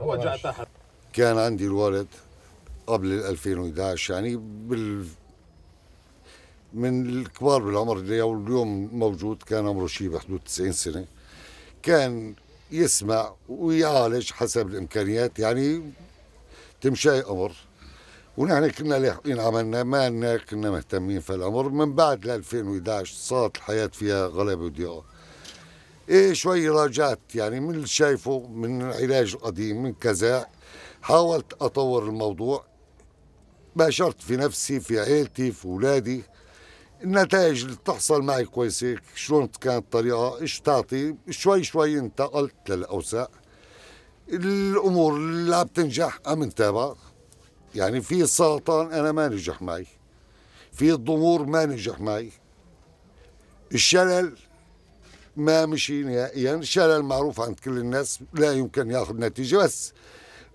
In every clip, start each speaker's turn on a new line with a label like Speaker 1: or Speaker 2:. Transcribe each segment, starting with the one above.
Speaker 1: هو جاء تحت
Speaker 2: كان عندي الوالد قبل 2011 يعني بال من الكبار بالعمر اللي اليوم موجود كان عمره شيء بحدود 90 سنه كان يسمع ويعالج حسب الامكانيات يعني تمشي امر ونحن كنا لاحقين عملنا ما كنا مهتمين في الامر من بعد 2011 صارت الحياه فيها غلبه وضياقه إيه شوي راجعت يعني من اللي شايفه من العلاج القديم من كذا حاولت أطور الموضوع باشرت في نفسي في عيلتي في أولادي النتائج اللي تحصل معي كويسة شلون كانت الطريقة ايش تعطي شوي شوي انتقلت للأوساق الأمور اللي عم تنجح عم نتابع يعني في السرطان أنا ما نجح معي في الضمور ما نجح معي الشلل ما مشي نهائيا يعني الشارع المعروف عند كل الناس لا يمكن ياخذ نتيجه بس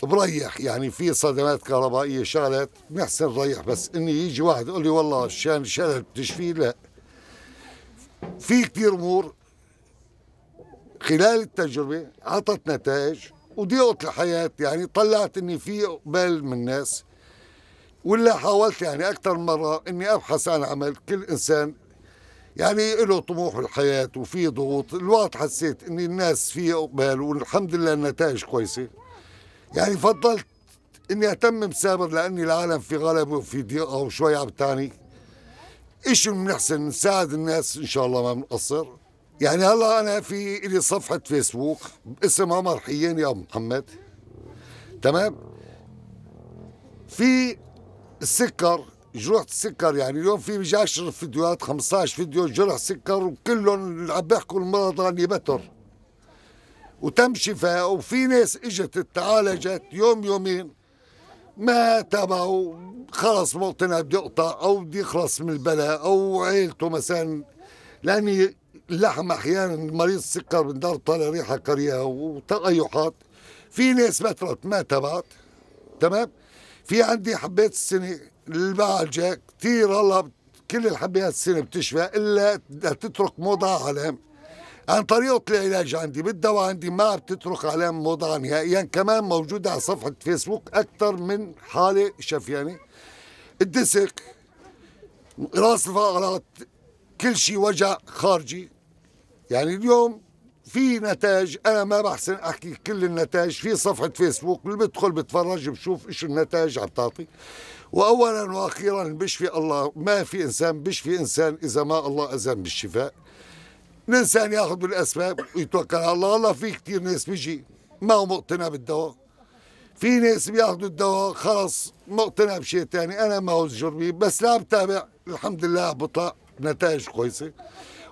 Speaker 2: بريح يعني في صدمات كهربائيه شغلات بنحسن نريح بس اني يجي واحد يقول لي والله شان الشارع بتشفيه لا في كثير امور خلال التجربه اعطت نتائج وضيقت الحياه يعني طلعت اني في بال من الناس ولا حاولت يعني اكثر مره اني ابحث عن عمل كل انسان يعني له طموح بالحياة وفي ضغوط الوقت حسيت ان الناس في اقبال والحمد لله النتائج كويسة يعني فضلت اني اتمم سابر لاني العالم في غلبة وفي ضيقة وشوي عم تعني اشي بنحسن نساعد الناس ان شاء الله ما بنقصر يعني هلا انا في لي صفحة فيسبوك باسم عمر حيان يا محمد تمام في السكر جروح السكر يعني اليوم في بيجي 10 فيديوهات 15 فيديو جرح سكر وكلهم عم بيحكوا المرض راني بتر وتم شفاء وفي ناس اجت تعالجت يوم يومين ما تبعوا خلص موطنها بده يقطع او بده يخلص من البلاء او عيلته مثلا لاني اللحم احيانا مريض السكر دار طالع ريحه كريهه وتقيحات في ناس بترت ما تبعت تمام في عندي حبيت السنه البعجة كثير هلا كل الحبيات السنة بتشفى إلا تترك موضع علم عن طريقة العلاج عندي بالدواء عندي ما بتترك علام موضع نهائيا كمان موجودة على صفحة فيسبوك أكثر من حالة شفيانة الدسك راس الفقرات كل شيء وجع خارجي يعني اليوم في نتائج انا ما بحسن احكي كل النتائج في صفحه فيسبوك اللي بدخل بتفرج بشوف ايش النتائج عم تعطي واولا واخيرا بشفي الله ما في انسان بشفي انسان اذا ما الله اذن بالشفاء الانسان ياخذ بالاسباب ويتوكل على الله الله في كثير ناس بيجي ما هو مقتنع بالدواء في ناس بياخذوا الدواء خلص مقتنع بشيء ثاني انا ما هو جربي بس لا بتابع الحمد لله بطلع نتائج كويسه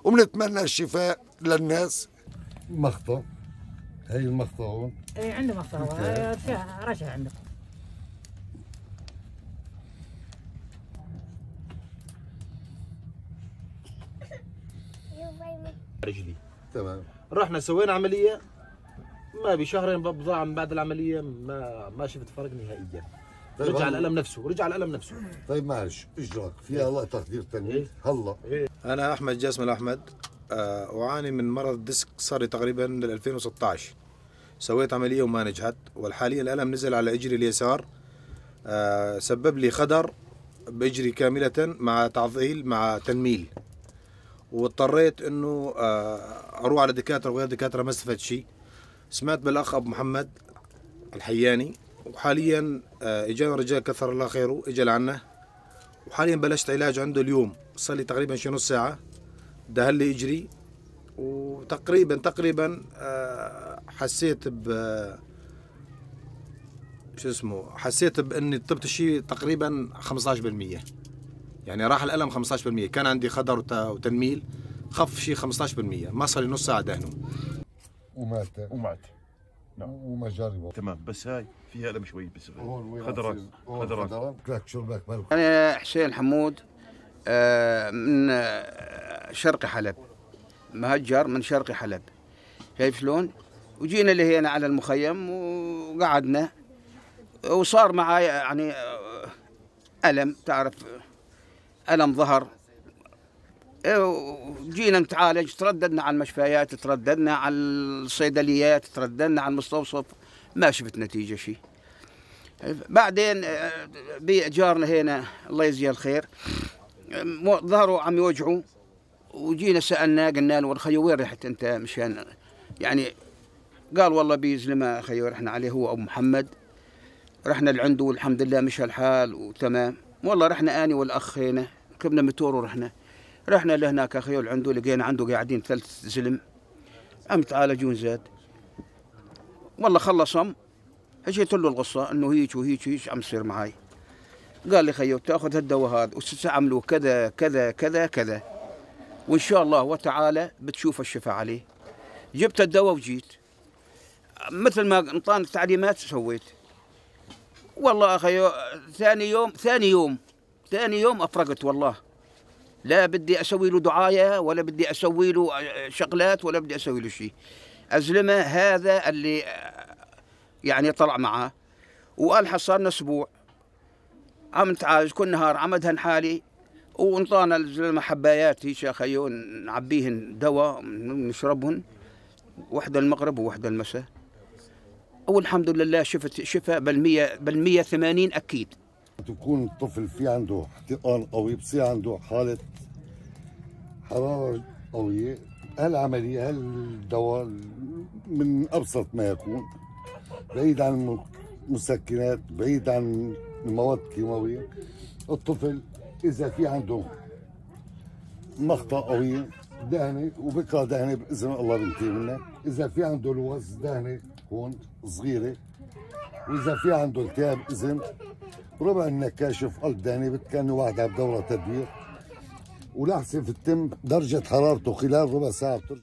Speaker 2: وبنتمنى الشفاء للناس مخطى هي المخطى هون اي عنده مخطى هون
Speaker 1: رجع عندكم
Speaker 3: رجلي تمام رحنا سوينا عمليه ما بشهرين بضاعه من بعد العمليه ما ما شفت فرق نهائيا
Speaker 2: طيب رجع الالم نفسه رجع الالم نفسه طيب معلش اجراك في إيه. الله تقدير تنوير إيه. هلا إيه.
Speaker 3: انا احمد جاسم الاحمد آه، أعاني من مرض ديسك صار لي تقريبا من 2016 سويت عملية وما نجحت والحاليا الألم نزل على إجري اليسار آه، سبب لي خدر بإجري كاملة مع تعضيل مع تنميل واضطريت انه آه، اروح على دكاتره وغير دكاتره ما استفدت شيء سمعت بالاخ ابو محمد الحياني وحاليا اجانا رجال كثر الله خيره إجا لعنا وحاليا بلشت علاج عنده اليوم صار لي تقريبا شي نص ساعه ده اللي يجري وتقريبا تقريبا آه، حسيت ب شو اسمه حسيت باني طبت الشيء تقريبا 15% يعني راح الالم 15% كان عندي خدر وتنميل خف شيء 15% ما صار لي نص ساعه دهنه
Speaker 2: ومات ومات نعم وما جاري تمام بس هاي فيها الم شوي بس خدرات خدرات كلاك شربك
Speaker 1: انا حسين حمود آه، من شرق حلب مهجر من شرق حلب شايف شلون وجينا هنا على المخيم وقعدنا وصار معي يعني ألم تعرف ألم ظهر وجينا نتعالج ترددنا على المشفيات ترددنا على الصيدليات ترددنا على المستوصف ما شفت نتيجة شيء بعدين بجارنا هنا الله يجزيه الخير ظهروا عم يوجعوا وجينا سالنا قلنا له والخيو وين رحت انت مشان يعني قال والله بيزلمة خيو رحنا عليه هو ابو محمد رحنا لعنده والحمد لله مشى الحال وتمام والله رحنا اني والاخ هنا ركبنا متور ورحنا رحنا لهناك اخيو لعنده لقينا عنده قاعدين ثلاث زلم عم تعالجون زاد والله خلصهم حكيت له القصه انه هيك وهيك وهيك عم يصير معي قال لي خيو تاخذ هالدواء هذا وعملوا كذا كذا كذا كذا وان شاء الله وتعالى بتشوف الشفاء عليه جبت الدواء وجيت مثل ما انطاني التعليمات سويت والله اخي ثاني يوم ثاني يوم ثاني يوم افرقت والله لا بدي اسوي له دعايه ولا بدي اسوي له شغلات ولا بدي اسوي له شيء ازلمه هذا اللي يعني طلع معاه وقال حصلنا اسبوع عم تعالج كل نهار عم دهن حالي ونطانا المحبايات هيش خيو نعبيهن دواء نشربهن وحده المغرب وحده المساء والحمد لله شفت شفاء بالمية بالمية
Speaker 2: ثمانين أكيد تكون الطفل في عنده احتقان قوي بصير عنده حالة حرارة قوية هالعملية هالدواء من أبسط ما يكون بعيد عن المسكنات بعيد عن المواد الكيماوية الطفل اذا في عنده نقطه قوية دهنة وبكرة دهنة بإذن الله بنتهي منها إذا في عنده لوز دهنة هون صغيرة وإذا في عنده التهاب إذن ربع النكاشف قلب دهنة بتكن واحدة بدورة تدوير ولحسة في التم درجة حرارته خلال ربع ساعة بترجع